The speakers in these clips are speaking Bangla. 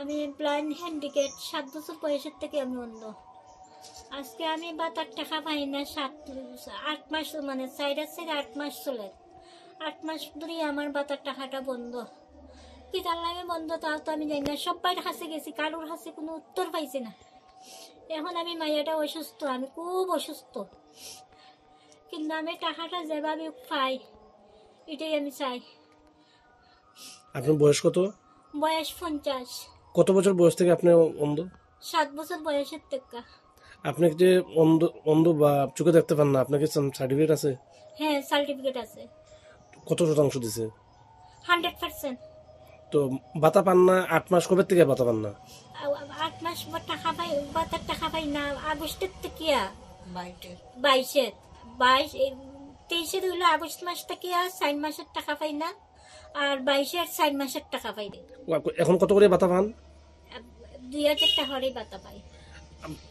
আমি ব্লাইন্ড হ্যান্ডিকেট সাত বছর বয়সের থেকে আমি অন্ধ আজকে আমি বাতার টাকা পাই না সাত আট মাস মানে চাইরা সাইড আট মাস চলে আট মাস ধরেই আমার বাতার টাকাটা বন্ধ কি তার লাগে বন্ধ তাও তো আমি জানি না সব্বার হাসে গেছি কারোর হাসে কোনো উত্তর পাইছি না এখন আমি মাইয়াটা অসুস্থ আমি খুব অসুস্থ কিন্তু আমি টাকাটা যেভাবে পাই এটাই আমি চাই আপনার বয়স কত বয়স পঞ্চাশ কত বছর বয়স থেকে আপনি অন্ধ সাত বছর বয়সের থেকে আপনি যে অন্ধ অন্ধ বা চোখে দেখতে পান না আপনাকে সার্টিফিকেট আছে হ্যাঁ সার্টিফিকেট আছে কত শতাংশ দিছে হান্ড্রেড পার্সেন্ট তো বাতা পান না আট মাস কবে থেকে বাতা পান না আট মাস টাকা পাই ভাতার টাকা পাই না আগস্টের থেকে বাইশের বাইশ তেইশের হইলো আগস্ট মাস থেকে সাইন মাসের টাকা পাই না আর বাইশে আর চার মাসের টাকা পাই এখন কত করে বাতা পান দুই হাজার টাকা করে বাতা পাই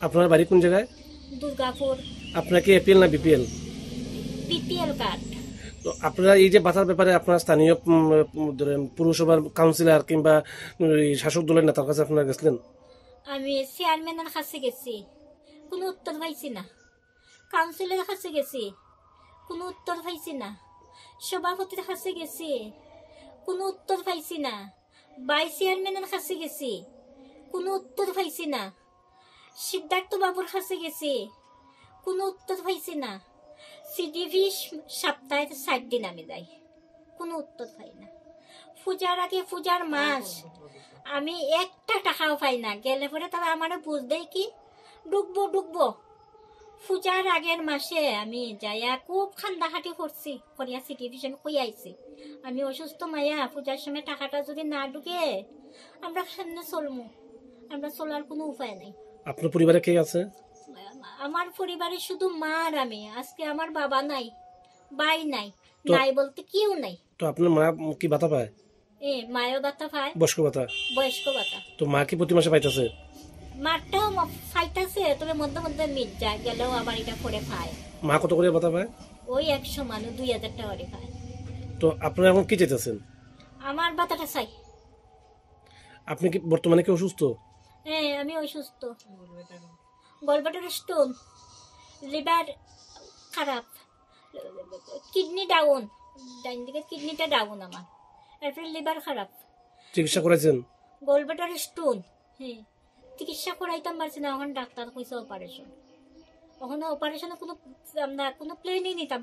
আপনার বাড়ি কোন জায়গায় দুর্গাপুর আপনাকে এপিএল না বিপিএল বিপিএল কার্ড তো আপনারা এই যে বাতার ব্যাপারে আপনার স্থানীয় পুরসভার কাউন্সিলর কিংবা শাসক দলের নেতার কাছে আপনারা গেছিলেন আমি চেয়ারম্যানের কাছে গেছি কোনো উত্তর পাইছি না কাউন্সিলরের কাছে গেছি কোনো উত্তর পাইছি না সভাপতির কাছে গেছি কোনো উত্তর পাইছি না বাই চেয়ারম্যানের কাছে গেছি কোনো উত্তর পাইছি না সিদ্ধার্থ বাবুর কাছে গেছি কোনো উত্তর পাইছি না সিডিভি সপ্তাহে ষাট দিন আমি যাই কোনো উত্তর পাই না পূজার আগে পূজার মাস আমি একটা টাকাও পাই না গেলে পরে তারা আমার বুঝ দেয় কি ডুববো ডুববো পূজার আগের মাসে আমি যাইয়া খুব খান্দা খান্দাহাটি করছি করিয়া সিটি ভিশন কই আইছি আমি অসুস্থ মায়া পূজার সময় টাকাটা যদি না ঢুকে আমরা সামনে চলমু আমরা চলার কোনো উপায় নাই আপনার পরিবারে কে আছে আমার পরিবারে শুধু মা আর আমি আজকে আমার বাবা নাই ভাই নাই নাই বলতে কিউ নাই তো আপনার মা কি বাতা পায় এ মায়ও বাতা পায় বয়স্ক বাতা বয়স্ক বাতা তো মা কি প্রতি মাসে পাইতাছে মারটাও ফাইটাছে তবে মধ্যে মধ্যে মিট যায় গেলেও আমার এটা করে খায় মা কত করে ভাতা পায় ওই একশো মানুষ দুই হাজার টাকা করে পায় তো আপনারা এখন কি চাইতেছেন আমার বাতাটা চাই আপনি কি বর্তমানে কি অসুস্থ হ্যাঁ আমি অসুস্থ গলবাটার স্টোন লিভার খারাপ কিডনি ডাউন ডাইন দিকে কিডনিটা ডাউন আমার এরপরে লিভার খারাপ চিকিৎসা করেছেন গলবাটার স্টোন হ্যাঁ চিকিৎসা করাইতাম পারছি না ওখানে ডাক্তার কইসে অপারেশন ওখানে অপারেশনে কোনো কোনো প্লেনই নিতাম